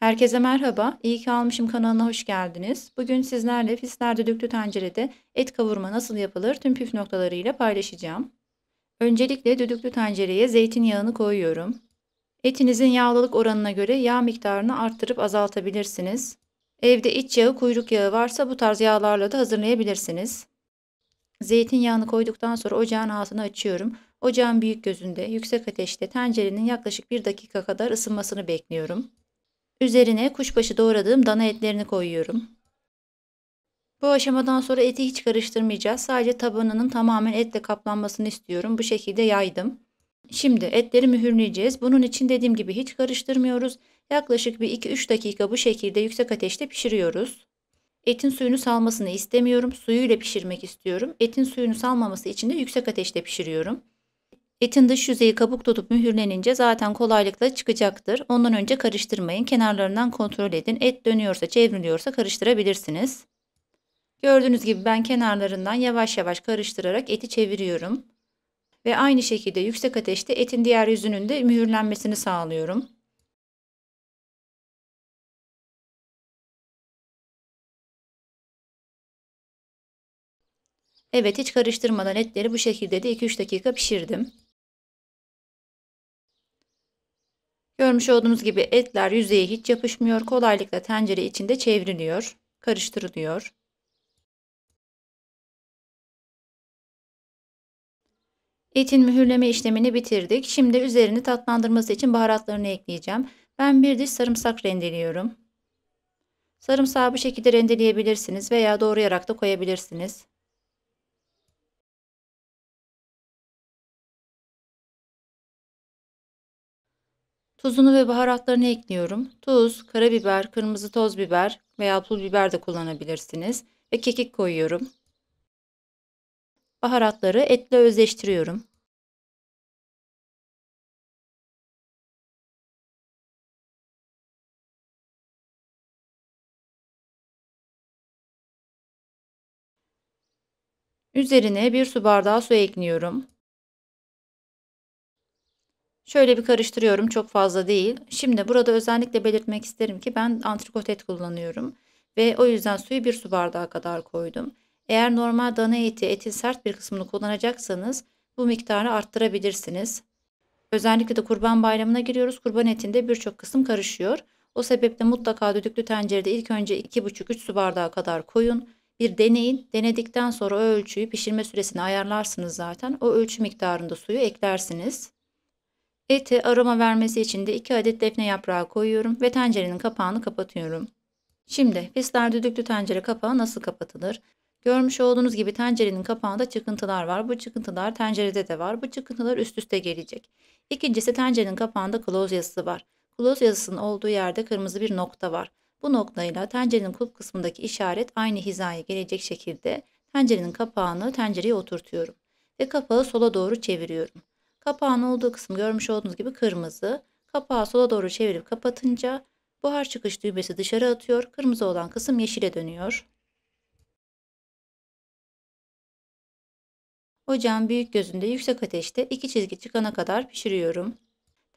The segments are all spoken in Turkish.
Herkese merhaba, İyi ki almışım kanalına hoş geldiniz. Bugün sizlerle Fisler Düdüklü Tencere'de et kavurma nasıl yapılır tüm püf noktalarıyla paylaşacağım. Öncelikle düdüklü tencereye zeytinyağını koyuyorum. Etinizin yağlılık oranına göre yağ miktarını arttırıp azaltabilirsiniz. Evde iç yağı, kuyruk yağı varsa bu tarz yağlarla da hazırlayabilirsiniz. Zeytinyağını koyduktan sonra ocağın altını açıyorum. Ocağın büyük gözünde yüksek ateşte tencerenin yaklaşık 1 dakika kadar ısınmasını bekliyorum. Üzerine kuşbaşı doğradığım dana etlerini koyuyorum. Bu aşamadan sonra eti hiç karıştırmayacağız. Sadece tabanının tamamen etle kaplanmasını istiyorum. Bu şekilde yaydım. Şimdi etleri mühürleyeceğiz. Bunun için dediğim gibi hiç karıştırmıyoruz. Yaklaşık bir 2-3 dakika bu şekilde yüksek ateşte pişiriyoruz. Etin suyunu salmasını istemiyorum. Suyuyla pişirmek istiyorum. Etin suyunu salmaması için de yüksek ateşte pişiriyorum. Etin dış yüzeyi kabuk tutup mühürlenince zaten kolaylıkla çıkacaktır. Ondan önce karıştırmayın. Kenarlarından kontrol edin. Et dönüyorsa, çevriliyorsa karıştırabilirsiniz. Gördüğünüz gibi ben kenarlarından yavaş yavaş karıştırarak eti çeviriyorum. Ve aynı şekilde yüksek ateşte etin diğer yüzünün de mühürlenmesini sağlıyorum. Evet hiç karıştırmadan etleri bu şekilde de 2-3 dakika pişirdim. Görmüş olduğunuz gibi etler yüzeye hiç yapışmıyor. Kolaylıkla tencere içinde çevriliyor, karıştırılıyor. Etin mühürleme işlemini bitirdik. Şimdi üzerini tatlandırması için baharatlarını ekleyeceğim. Ben bir diş sarımsak rendeliyorum. Sarımsağı bu şekilde rendeleyebilirsiniz veya doğrayarak da koyabilirsiniz. Tuzunu ve baharatlarını ekliyorum. Tuz, karabiber, kırmızı toz biber veya pul biber de kullanabilirsiniz. Ve kekik koyuyorum. Baharatları etle özleştiriyorum. Üzerine bir su bardağı su ekliyorum. Şöyle bir karıştırıyorum çok fazla değil. Şimdi burada özellikle belirtmek isterim ki ben antrikot et kullanıyorum. Ve o yüzden suyu bir su bardağı kadar koydum. Eğer normal dana eti etin sert bir kısmını kullanacaksanız bu miktarı arttırabilirsiniz. Özellikle de kurban bayramına giriyoruz. Kurban etinde birçok kısım karışıyor. O sebeple mutlaka düdüklü tencerede ilk önce 2,5-3 su bardağı kadar koyun. Bir deneyin. Denedikten sonra o ölçüyü pişirme süresini ayarlarsınız zaten. O ölçü miktarında suyu eklersiniz. Et'i aroma vermesi için de 2 adet defne yaprağı koyuyorum ve tencerenin kapağını kapatıyorum. Şimdi pisler düdüklü tencere kapağı nasıl kapatılır? Görmüş olduğunuz gibi tencerenin kapağında çıkıntılar var. Bu çıkıntılar tencerede de var. Bu çıkıntılar üst üste gelecek. İkincisi tencerenin kapağında close yazısı var. Close yazısının olduğu yerde kırmızı bir nokta var. Bu noktayla tencerenin kulp kısmındaki işaret aynı hizaya gelecek şekilde tencerenin kapağını tencereye oturtuyorum ve kapağı sola doğru çeviriyorum. Kapağın olduğu kısım görmüş olduğunuz gibi kırmızı. Kapağı sola doğru çevirip kapatınca buhar çıkış düğmesi dışarı atıyor. Kırmızı olan kısım yeşile dönüyor. Ocağın büyük gözünde yüksek ateşte iki çizgi çıkana kadar pişiriyorum.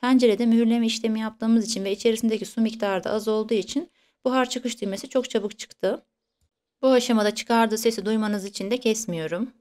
Tencerede mühürleme işlemi yaptığımız için ve içerisindeki su miktarı da az olduğu için buhar çıkış düğmesi çok çabuk çıktı. Bu aşamada çıkardığı sesi duymanız için de kesmiyorum.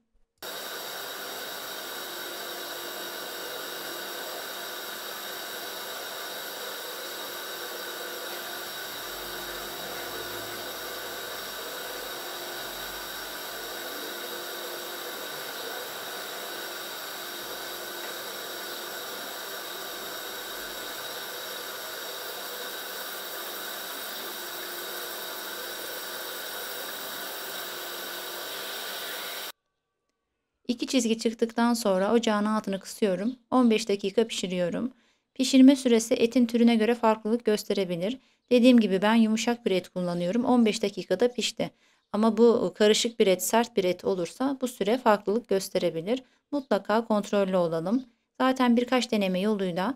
İki çizgi çıktıktan sonra ocağın altını kısıyorum. 15 dakika pişiriyorum. Pişirme süresi etin türüne göre farklılık gösterebilir. Dediğim gibi ben yumuşak bir et kullanıyorum. 15 dakikada pişti. Ama bu karışık bir et, sert bir et olursa bu süre farklılık gösterebilir. Mutlaka kontrollü olalım. Zaten birkaç deneme yoluyla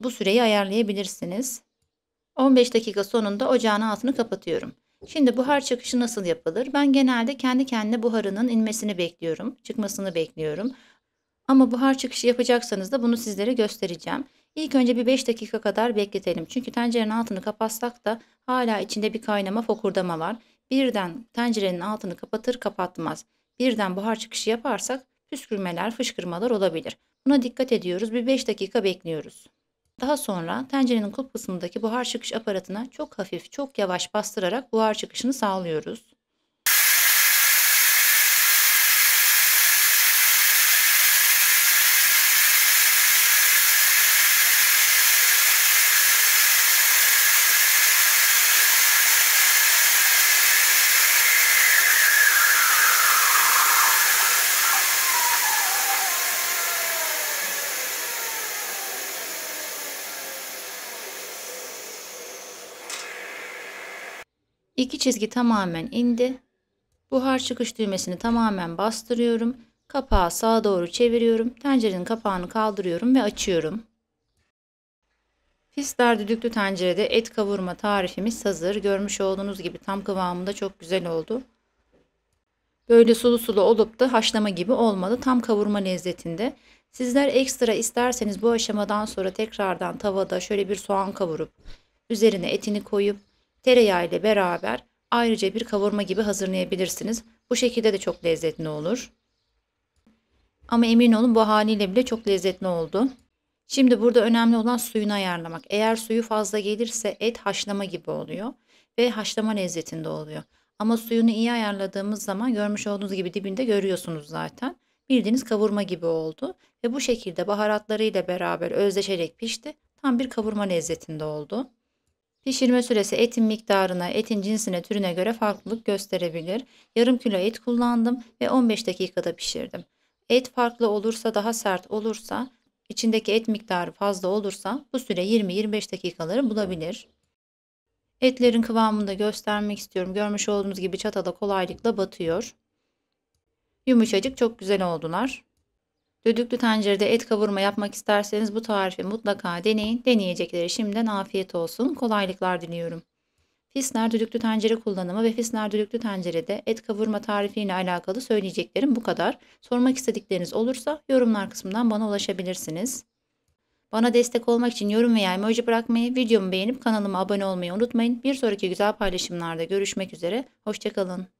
bu süreyi ayarlayabilirsiniz. 15 dakika sonunda ocağın altını kapatıyorum. Şimdi buhar çıkışı nasıl yapılır? Ben genelde kendi kendine buharının inmesini bekliyorum, çıkmasını bekliyorum. Ama buhar çıkışı yapacaksanız da bunu sizlere göstereceğim. İlk önce bir 5 dakika kadar bekletelim. Çünkü tencerenin altını kapatsak da hala içinde bir kaynama fokurdama var. Birden tencerenin altını kapatır kapatmaz. Birden buhar çıkışı yaparsak püskürmeler, fışkırmalar olabilir. Buna dikkat ediyoruz. Bir 5 dakika bekliyoruz. Daha sonra tencerenin kulp kısmındaki buhar çıkış aparatına çok hafif, çok yavaş bastırarak buhar çıkışını sağlıyoruz. İki çizgi tamamen indi. Buhar çıkış düğmesini tamamen bastırıyorum. Kapağı sağa doğru çeviriyorum. Tencerenin kapağını kaldırıyorum ve açıyorum. Fisler düdüklü tencerede et kavurma tarifimiz hazır. Görmüş olduğunuz gibi tam kıvamında çok güzel oldu. Böyle sulu sulu olup da haşlama gibi olmadı. Tam kavurma lezzetinde. Sizler ekstra isterseniz bu aşamadan sonra tekrardan tavada şöyle bir soğan kavurup üzerine etini koyup Tereyağı ile beraber ayrıca bir kavurma gibi hazırlayabilirsiniz. Bu şekilde de çok lezzetli olur. Ama emin olun bu haliyle bile çok lezzetli oldu. Şimdi burada önemli olan suyunu ayarlamak. Eğer suyu fazla gelirse et haşlama gibi oluyor ve haşlama lezzetinde oluyor. Ama suyunu iyi ayarladığımız zaman görmüş olduğunuz gibi dibinde görüyorsunuz zaten. Bildiğiniz kavurma gibi oldu ve bu şekilde baharatlarıyla beraber özleşerek pişti. Tam bir kavurma lezzetinde oldu. Pişirme süresi etin miktarına, etin cinsine, türüne göre farklılık gösterebilir. Yarım kilo et kullandım ve 15 dakikada pişirdim. Et farklı olursa, daha sert olursa, içindeki et miktarı fazla olursa bu süre 20-25 dakikaları bulabilir. Etlerin kıvamını da göstermek istiyorum. Görmüş olduğunuz gibi çatala kolaylıkla batıyor. Yumuşacık çok güzel oldular. Düdüklü tencerede et kavurma yapmak isterseniz bu tarifi mutlaka deneyin. Deneyecekleri şimdiden afiyet olsun. Kolaylıklar diliyorum. Fisner düdüklü tencere kullanımı ve Fisner düdüklü tencerede et kavurma tarifiyle alakalı söyleyeceklerim bu kadar. Sormak istedikleriniz olursa yorumlar kısmından bana ulaşabilirsiniz. Bana destek olmak için yorum veya emoji bırakmayı, videomu beğenip kanalıma abone olmayı unutmayın. Bir sonraki güzel paylaşımlarda görüşmek üzere. Hoşçakalın.